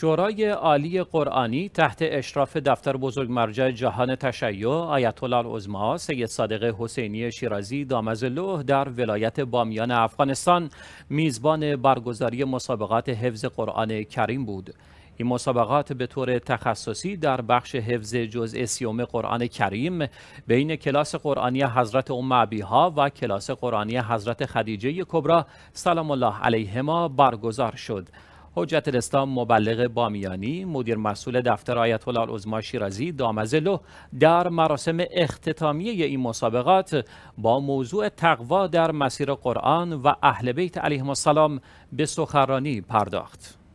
شورای عالی قرآنی تحت اشراف دفتر بزرگ مرجع جهان تشیع آیت الله العظما سید صادق حسینی شیرازی دامزلوه در ولایت بامیان افغانستان میزبان برگزاری مسابقات حفظ قرآن کریم بود این مسابقات به طور تخصصی در بخش حفظ جزء سیوم قرآن کریم بین کلاس قرآنی حضرت ام ها و کلاس قرآنی حضرت خدیجه کبرا سلام الله علیهما برگزار شد حجت الاسلام مبلغ بامیانی مدیر مسئول دفتر آیت الله العظما شیرازی دامزلو در مراسم اختتامیه این مسابقات با موضوع تقوا در مسیر قرآن و اهل بیت علیهم السلام به سخرانی پرداخت